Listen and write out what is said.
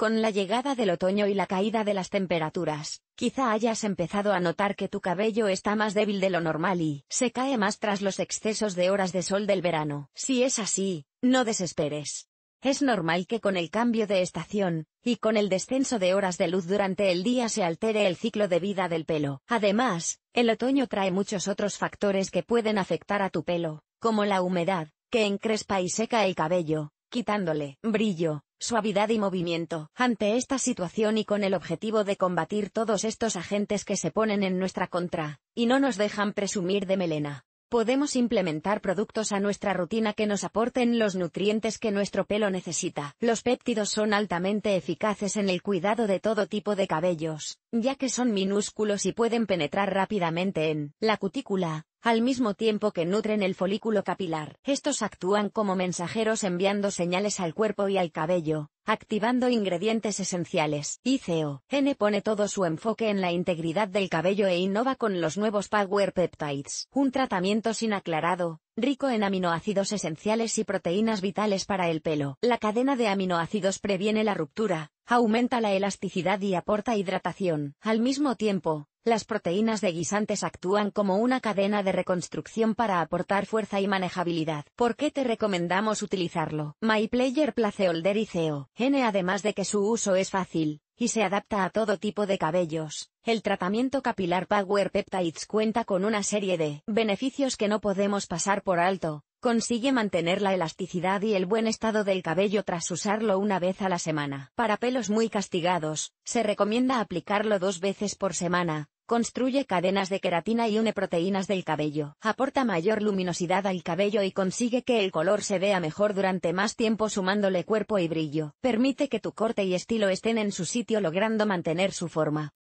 Con la llegada del otoño y la caída de las temperaturas, quizá hayas empezado a notar que tu cabello está más débil de lo normal y se cae más tras los excesos de horas de sol del verano. Si es así, no desesperes. Es normal que con el cambio de estación, y con el descenso de horas de luz durante el día se altere el ciclo de vida del pelo. Además, el otoño trae muchos otros factores que pueden afectar a tu pelo, como la humedad, que encrespa y seca el cabello, quitándole brillo, suavidad y movimiento. Ante esta situación y con el objetivo de combatir todos estos agentes que se ponen en nuestra contra, y no nos dejan presumir de melena, Podemos implementar productos a nuestra rutina que nos aporten los nutrientes que nuestro pelo necesita. Los péptidos son altamente eficaces en el cuidado de todo tipo de cabellos, ya que son minúsculos y pueden penetrar rápidamente en la cutícula, al mismo tiempo que nutren el folículo capilar. Estos actúan como mensajeros enviando señales al cuerpo y al cabello, Activando ingredientes esenciales, ICO, N pone todo su enfoque en la integridad del cabello e innova con los nuevos Power Peptides, un tratamiento sin aclarado, rico en aminoácidos esenciales y proteínas vitales para el pelo. La cadena de aminoácidos previene la ruptura, aumenta la elasticidad y aporta hidratación. Al mismo tiempo, las proteínas de guisantes actúan como una cadena de reconstrucción para aportar fuerza y manejabilidad. ¿Por qué te recomendamos utilizarlo? MyPlayer Placeholder y N además de que su uso es fácil, y se adapta a todo tipo de cabellos. El tratamiento capilar Power Peptides cuenta con una serie de beneficios que no podemos pasar por alto. Consigue mantener la elasticidad y el buen estado del cabello tras usarlo una vez a la semana. Para pelos muy castigados, se recomienda aplicarlo dos veces por semana, Construye cadenas de queratina y une proteínas del cabello. Aporta mayor luminosidad al cabello y consigue que el color se vea mejor durante más tiempo sumándole cuerpo y brillo. Permite que tu corte y estilo estén en su sitio logrando mantener su forma.